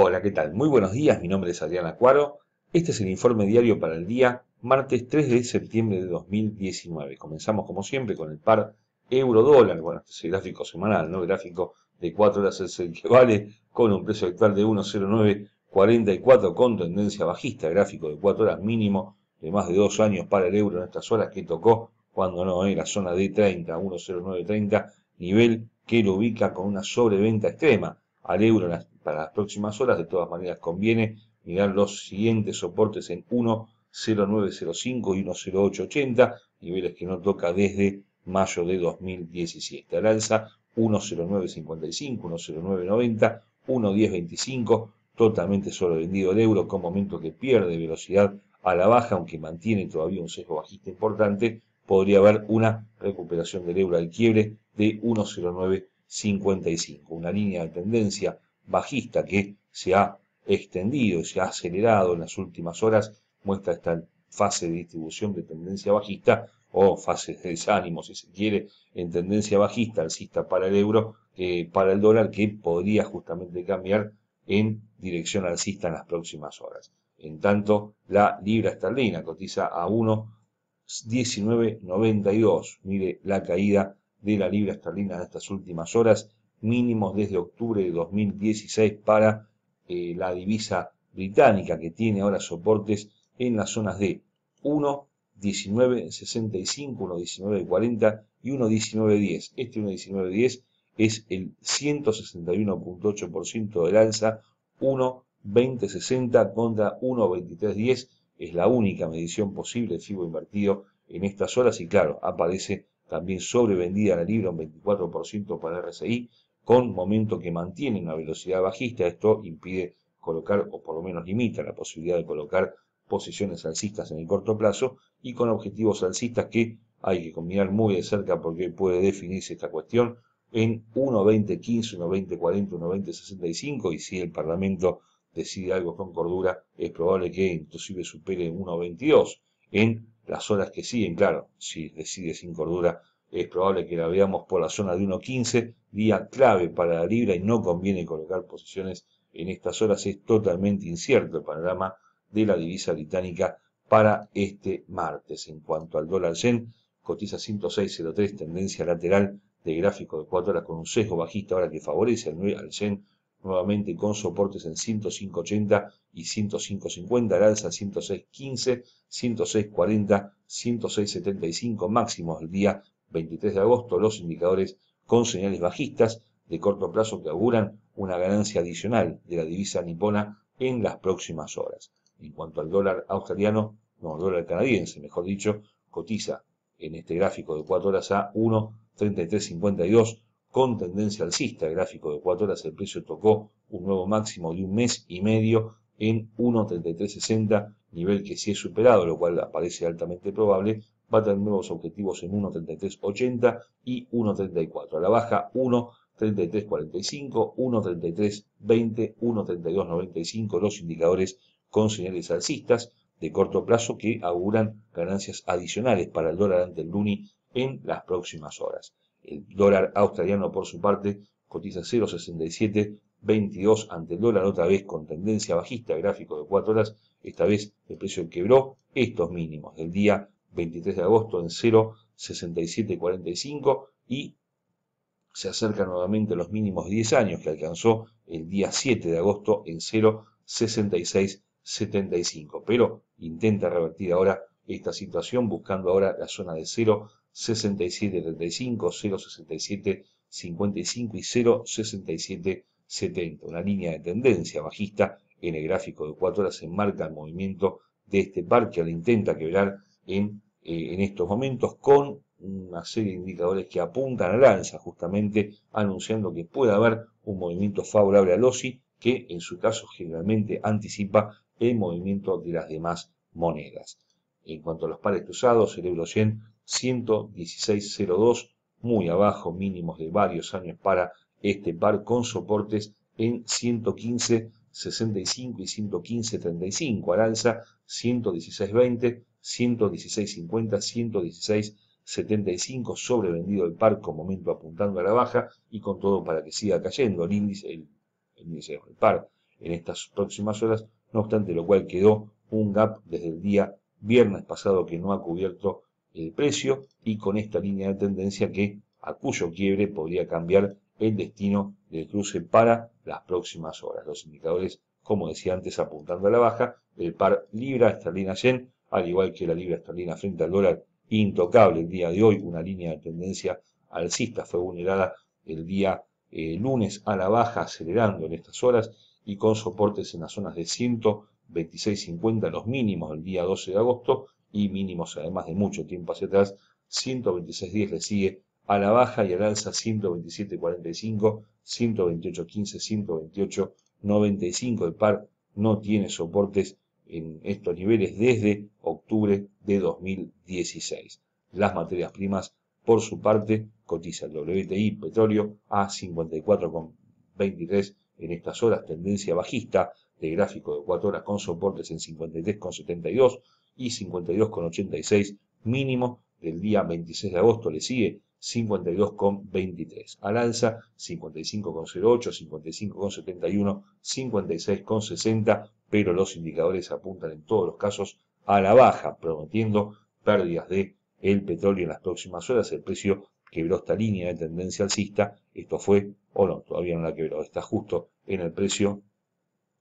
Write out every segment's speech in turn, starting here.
Hola, ¿qué tal? Muy buenos días, mi nombre es Adriana Cuaro. Este es el informe diario para el día martes 3 de septiembre de 2019. Comenzamos como siempre con el par euro-dólar. Bueno, este es el gráfico semanal, ¿no? gráfico de 4 horas es el que vale con un precio actual de 1,0944 con tendencia bajista. Gráfico de 4 horas mínimo de más de 2 años para el euro en estas horas que tocó cuando no ¿eh? la zona de 30, 1,0930, nivel que lo ubica con una sobreventa extrema al euro en las para las próximas horas, de todas maneras, conviene mirar los siguientes soportes en 10905 y 10880, niveles que no toca desde mayo de 2017. Al alza 10955, 10990, 11025, totalmente sobrevendido el euro con momento que pierde velocidad a la baja, aunque mantiene todavía un sesgo bajista importante, podría haber una recuperación del euro al quiebre de 10955, una línea de tendencia bajista que se ha extendido, se ha acelerado en las últimas horas, muestra esta fase de distribución de tendencia bajista o fase de desánimo, si se quiere, en tendencia bajista, alcista para el euro, para el dólar, que podría justamente cambiar en dirección alcista en las próximas horas. En tanto, la libra esterlina cotiza a 1,1992. Mire la caída de la libra esterlina en estas últimas horas mínimos desde octubre de 2016 para eh, la divisa británica que tiene ahora soportes en las zonas de 1, 19, 65, 19, y 119.10. 19, Este 119.10 19, es el 161.8% del alza, 120.60 contra 123.10 23, Es la única medición posible de FIBO invertido en estas horas y claro, aparece también sobrevendida la libra un 24% para RSI, con momentos que mantienen una velocidad bajista. Esto impide colocar, o por lo menos limita la posibilidad de colocar posiciones alcistas en el corto plazo y con objetivos alcistas que hay que combinar muy de cerca porque puede definirse esta cuestión en 1.20.15, 1.20.40, 1.20.65 y si el Parlamento decide algo con cordura es probable que inclusive supere 1.22 en las horas que siguen, claro, si decide sin cordura es probable que la veamos por la zona de 1.15, día clave para la libra y no conviene colocar posiciones en estas horas, es totalmente incierto el panorama de la divisa británica para este martes. En cuanto al dólar yen, cotiza 106.03, tendencia lateral de gráfico de 4 horas con un sesgo bajista ahora que favorece al yen nuevamente con soportes en 105.80 y 105.50, al alza 106.15, 106.40, 106.75 máximos el día 23 de agosto los indicadores con señales bajistas de corto plazo que auguran una ganancia adicional de la divisa nipona en las próximas horas. En cuanto al dólar australiano, no, dólar canadiense, mejor dicho, cotiza en este gráfico de 4 horas a 1.3352 con tendencia alcista, gráfico de 4 horas, el precio tocó un nuevo máximo de un mes y medio en 1.3360, nivel que si es superado, lo cual aparece altamente probable, va a tener nuevos objetivos en 1.3380 y 1.34. A la baja 1.3345, 1.3320, 1.3295, los indicadores con señales alcistas de corto plazo que auguran ganancias adicionales para el dólar ante el luni en las próximas horas. El dólar australiano, por su parte, cotiza 0,6722 ante el dólar, otra vez con tendencia bajista, gráfico de 4 horas. Esta vez el precio quebró estos mínimos del día 23 de agosto en 0,6745 y se acerca nuevamente los mínimos 10 años que alcanzó el día 7 de agosto en 0,6675, pero intenta revertir ahora esta situación buscando ahora la zona de 0,6735, 0,6755 y 0,6770, una línea de tendencia bajista en el gráfico de 4 horas enmarca el movimiento de este par que intenta quebrar en eh, en estos momentos con una serie de indicadores que apuntan al alza, justamente anunciando que puede haber un movimiento favorable al OSI, que en su caso generalmente anticipa el movimiento de las demás monedas. En cuanto a los pares cruzados, el euro 100 116.02, muy abajo, mínimos de varios años para este par con soportes en 115.65 y 115.35 al alza, 116.20, 116.50, 116.75, sobrevendido el par con momento apuntando a la baja y con todo para que siga cayendo el índice, el, par en estas próximas horas, no obstante lo cual quedó un gap desde el día viernes pasado que no ha cubierto el precio y con esta línea de tendencia que a cuyo quiebre podría cambiar el destino del cruce para las próximas horas. Los indicadores, como decía antes, apuntando a la baja, el par libra línea yen al igual que la libra esterlina frente al dólar, intocable el día de hoy, una línea de tendencia alcista fue vulnerada el día eh, lunes a la baja, acelerando en estas horas y con soportes en las zonas de 126.50, los mínimos del día 12 de agosto y mínimos además de mucho tiempo hacia atrás, 126.10 le sigue a la baja y al alza 127.45, 128.15, 128.95, el par no tiene soportes en estos niveles desde octubre de 2016. Las materias primas, por su parte, cotizan el WTI petróleo a 54,23 en estas horas, tendencia bajista de gráfico de 4 horas con soportes en 53,72 y 52,86 mínimo del día 26 de agosto. Le sigue 52,23. Al alza 55,08, 55,71, 56,60, pero los indicadores apuntan en todos los casos a la baja, prometiendo pérdidas de el petróleo en las próximas horas. El precio quebró esta línea de tendencia alcista. Esto fue, o no, todavía no la quebró, está justo en el precio,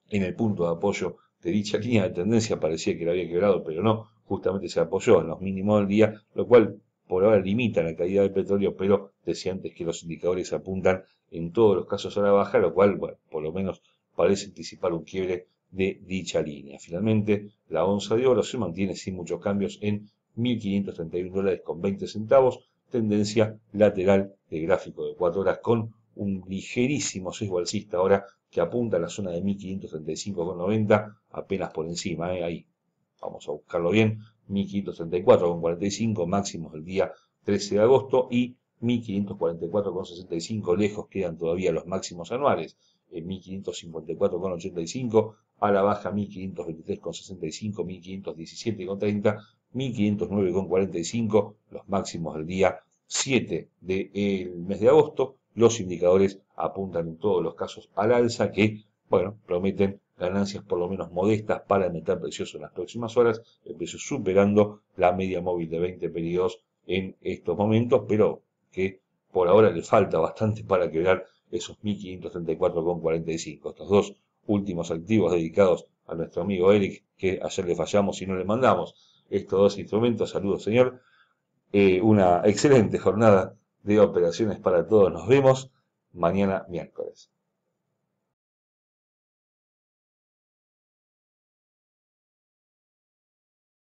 en el punto de apoyo de dicha línea de tendencia. Parecía que la había quebrado, pero no, justamente se apoyó en los mínimos del día, lo cual por ahora limita la caída del petróleo, pero decía antes que los indicadores apuntan en todos los casos a la baja, lo cual, bueno, por lo menos parece anticipar un quiebre de dicha línea. Finalmente, la onza de oro se mantiene sin muchos cambios en 1.531 dólares con 20 centavos, tendencia lateral de gráfico de 4 horas con un ligerísimo sesgo alcista ahora que apunta a la zona de 90, apenas por encima, ¿eh? ahí vamos a buscarlo bien, 1.534,45 máximos el día 13 de agosto y 1.544,65 lejos quedan todavía los máximos anuales, en 1.554,85 a la baja 1.523,65, 1.517,30, 1.509,45 los máximos del día 7 del mes de agosto. Los indicadores apuntan en todos los casos al alza que, bueno, prometen ganancias por lo menos modestas para el metal precioso en las próximas horas, el precio superando la media móvil de 20 periodos en estos momentos, pero que por ahora le falta bastante para quebrar esos 1534,45. Estos dos últimos activos dedicados a nuestro amigo Eric, que ayer le fallamos y no le mandamos estos dos instrumentos. Saludos, señor. Eh, una excelente jornada de operaciones para todos. Nos vemos mañana miércoles.